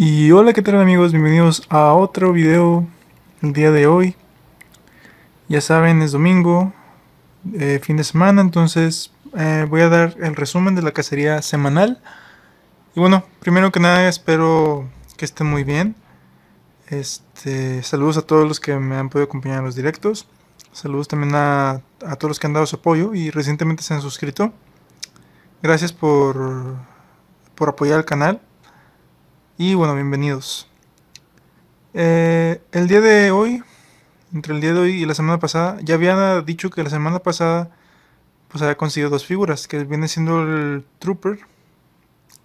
Y hola qué tal amigos, bienvenidos a otro video el día de hoy Ya saben es domingo, eh, fin de semana, entonces eh, voy a dar el resumen de la cacería semanal Y bueno, primero que nada espero que estén muy bien este, Saludos a todos los que me han podido acompañar en los directos Saludos también a, a todos los que han dado su apoyo y recientemente se han suscrito Gracias por, por apoyar al canal y bueno, bienvenidos. Eh, el día de hoy, entre el día de hoy y la semana pasada, ya había dicho que la semana pasada pues había conseguido dos figuras, que viene siendo el Trooper,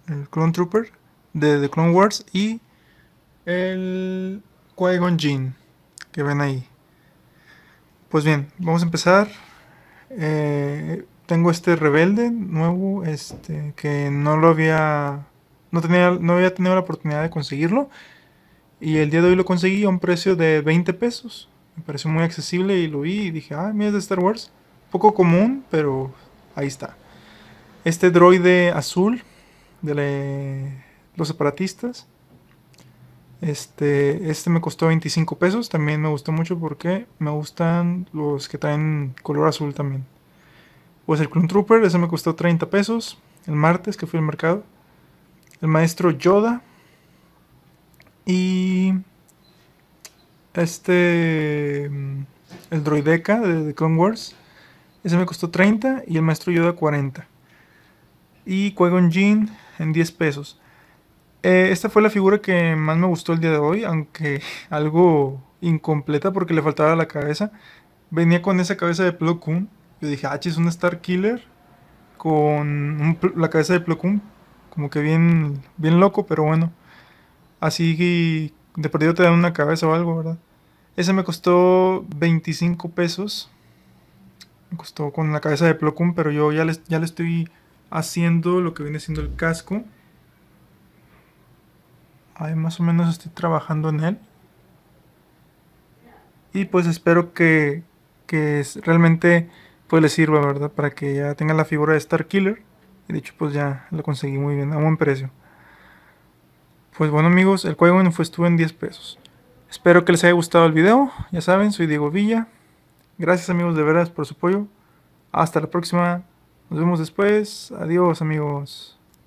el Clone Trooper de The Clone Wars y el Qui-Gon que ven ahí. Pues bien, vamos a empezar. Eh, tengo este rebelde nuevo, este que no lo había no, tenía, no había tenido la oportunidad de conseguirlo. Y el día de hoy lo conseguí a un precio de 20 pesos. Me pareció muy accesible y lo vi y dije, ah, mira, es de Star Wars. Poco común, pero ahí está. Este droide azul de los separatistas. Este, este me costó 25 pesos. También me gustó mucho porque me gustan los que traen color azul también. Pues el Clone Trooper, ese me costó 30 pesos el martes que fui al mercado el maestro Yoda y este mm, el droideca de The Clone Wars ese me costó 30 y el maestro Yoda 40 y Qui-Gon en 10 pesos eh, esta fue la figura que más me gustó el día de hoy aunque algo incompleta porque le faltaba la cabeza venía con esa cabeza de Plo Koon yo dije ah es un Star Killer con la cabeza de Plo como que bien, bien loco, pero bueno. Así de perdido te dan una cabeza o algo, ¿verdad? Ese me costó 25 pesos. Me costó con la cabeza de Plocum, pero yo ya le, ya le estoy haciendo lo que viene siendo el casco. Ahí más o menos estoy trabajando en él. Y pues espero que, que realmente pues le sirva, ¿verdad? Para que ya tenga la figura de Star Killer. Y de hecho, pues ya lo conseguí muy bien, a buen precio. Pues bueno amigos, el fue estuvo en 10 pesos. Espero que les haya gustado el video. Ya saben, soy Diego Villa. Gracias amigos de veras por su apoyo. Hasta la próxima. Nos vemos después. Adiós amigos.